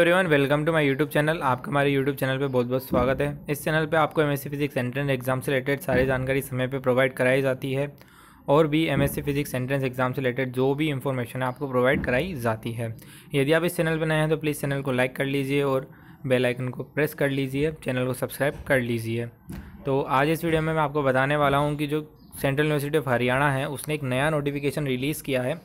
everyone welcome to my YouTube channel आपका हमारे YouTube channel पे बहुत बहुत स्वागत है इस चैनल पे आपको एमएससी फिजिक्स एंट्रेंस एग्जाम से रिलेटेड सारी जानकारी समय पे प्रोवाइड कराई जाती है और भी एमएससी फिजिक्स एंट्रेंस एग्जाम से रिलेटेड जो भी इन्फॉर्मेशन है आपको प्रोवाइड कराई जाती है यदि आप इस चैनल पर नए हैं तो प्लीज़ चैनल को लाइक कर लीजिए और बेलाइकन को प्रेस कर लीजिए चैनल को सब्सक्राइब कर लीजिए तो आज इस वीडियो में मैं आपको बताने वाला हूँ कि जो सेंट्रल यूनिवर्सिटी ऑफ हरियाणा है उसने एक नया नोटिफिकेशन रिलीज़ किया है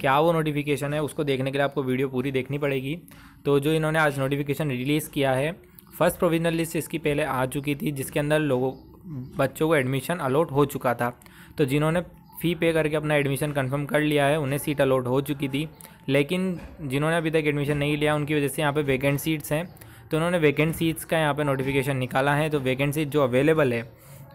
क्या वो नोटिफिकेशन है उसको देखने के लिए आपको वीडियो पूरी देखनी पड़ेगी तो जो इन्होंने आज नोटिफिकेशन रिलीज़ किया है फर्स्ट प्रोविजनल लिस्ट इसकी पहले आ चुकी थी जिसके अंदर लोगों बच्चों को एडमिशन अलॉट हो चुका था तो जिन्होंने फ़ी पे करके अपना एडमिशन कंफर्म कर लिया है उन्हें सीट अलॉट हो चुकी थी लेकिन जिन्होंने अभी तक एडमिशन नहीं लिया उनकी वजह से यहाँ पे वेकेंट सीट्स हैं तो उन्होंने वैकेंट सीट्स का यहाँ पे नोटिफिकेशन निकाला है तो वैकेंट सीट जो अवेलेबल है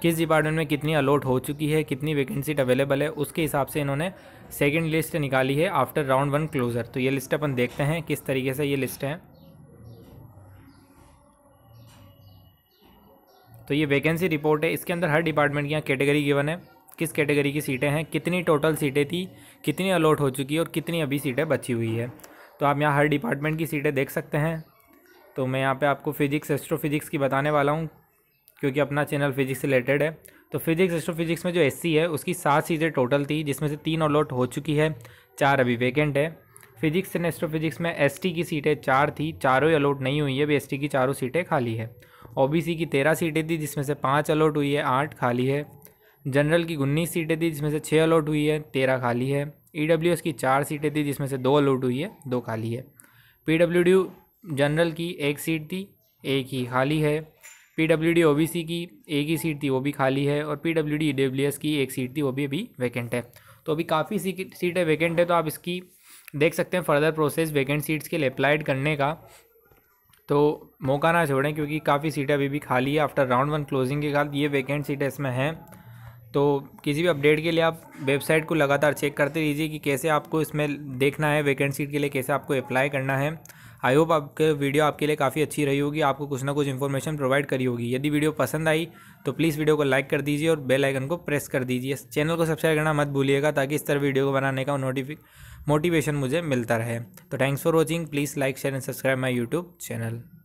किस डिपार्टमेंट में कितनी अलॉट हो चुकी है कितनी वैकेंसी अवेलेबल है उसके हिसाब से इन्होंने सेकेंड लिस्ट निकाली है आफ्टर राउंड वन क्लोज़र तो ये लिस्ट अपन देखते हैं किस तरीके से ये लिस्ट है तो ये वैकेंसी रिपोर्ट है इसके अंदर हर डिपार्टमेंट की यहाँ कैटेगरी गिवन है किस कैटेगरी की सीटें हैं कितनी टोटल सीटें थी कितनी अलॉट हो चुकी है और कितनी अभी सीटें बची हुई है तो आप यहाँ हर डिपार्टमेंट की सीटें देख सकते हैं तो मैं यहाँ पे आपको फिज़िक्स एस्ट्रोफिज़िक्स की बताने वाला हूँ क्योंकि अपना चैनल फिजिक्स से रिलेटेड है तो फिजिक्स एस्ट्रो फिजिक्स में जो एस है उसकी सात सीटें टोटल थी जिसमें से तीन अलॉट हो चुकी है चार अभी वैकेंट है फिजिक्स एंड एस्ट्रो फिजिक्स में एस की सीटें चार थी चारों ही अलॉट नहीं हुई है अभी एस की चारों सीटें खाली है ओ की तेरह सीटें थी जिसमें से पाँच अलॉट हुई है आठ खाली है जनरल की उन्नीस सीटें थी जिसमें से छः अलॉट हुई है तेरह खाली है ई e की चार सीटें थी जिसमें से दो अलॉट हुई है दो खाली है पी जनरल की एक सीट थी एक ही खाली है P W D O B C की एक ही सीट थी वो भी खाली है और P W D E W S की एक सीट थी वो भी अभी वैकेंट है तो अभी काफ़ी सीटें वैकेंट है तो आप इसकी देख सकते हैं फर्दर प्रोसेस वैकेंट सीट्स के लिए अप्लाइड करने का तो मौका ना छोड़ें क्योंकि काफ़ी सीटें अभी भी खाली है आफ्टर राउंड वन क्लोजिंग के बाद ये वैकेंट सीटें इसमें हैं तो किसी भी अपडेट के लिए आप वेबसाइट को लगातार चेक करते रहिए कि कैसे आपको इसमें देखना है वैकेंट सीट के लिए कैसे आपको अप्लाई करना है आई होप आपके वीडियो आपके लिए काफ़ी अच्छी रही होगी आपको कुछ ना कुछ इन्फॉर्मेशन प्रोवाइड करी होगी यदि वीडियो पसंद आई तो प्लीज़ वीडियो को लाइक कर दीजिए और बेल आइकन को प्रेस कर दीजिए चैनल को सब्सक्राइब करना मत भूलिएगा ताकि इस तरह वीडियो को बनाने का नोटिफिक मोटिवेशन मुझे मिलता रहे तो thanks for watching please like share and subscribe my YouTube channel